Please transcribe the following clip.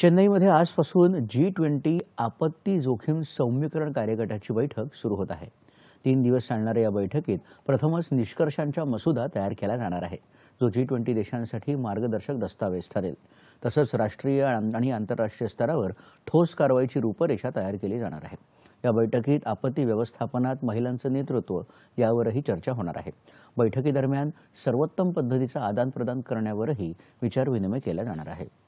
चेन्नईमध्ये आजपासून G twenty आपत्ती जोखीम सौम्यकरण कार्यगटाची बैठक सुरू होत आहे तीन दिवस चालणाऱ्या या बैठकीत प्रथमच निष्कर्षांचा मसुदा तयार केला जाणार आहे जो जी ट्वेंटी देशांसाठी मार्गदर्शक दस्तावेज ठरेल तसंच राष्ट्रीय आणि आंतरराष्ट्रीय स्तरावर ठोस कारवाईची रूपरेषा तयार केली जाणार आहे या बैठकीत आपत्ती व्यवस्थापनात महिलांचं नेतृत्व यावरही चर्चा होणार आहे बैठकीदरम्यान सर्वोत्तम पद्धतीचं आदानप्रदान करण्यावरही विचारविनिमय केला जाणार आहे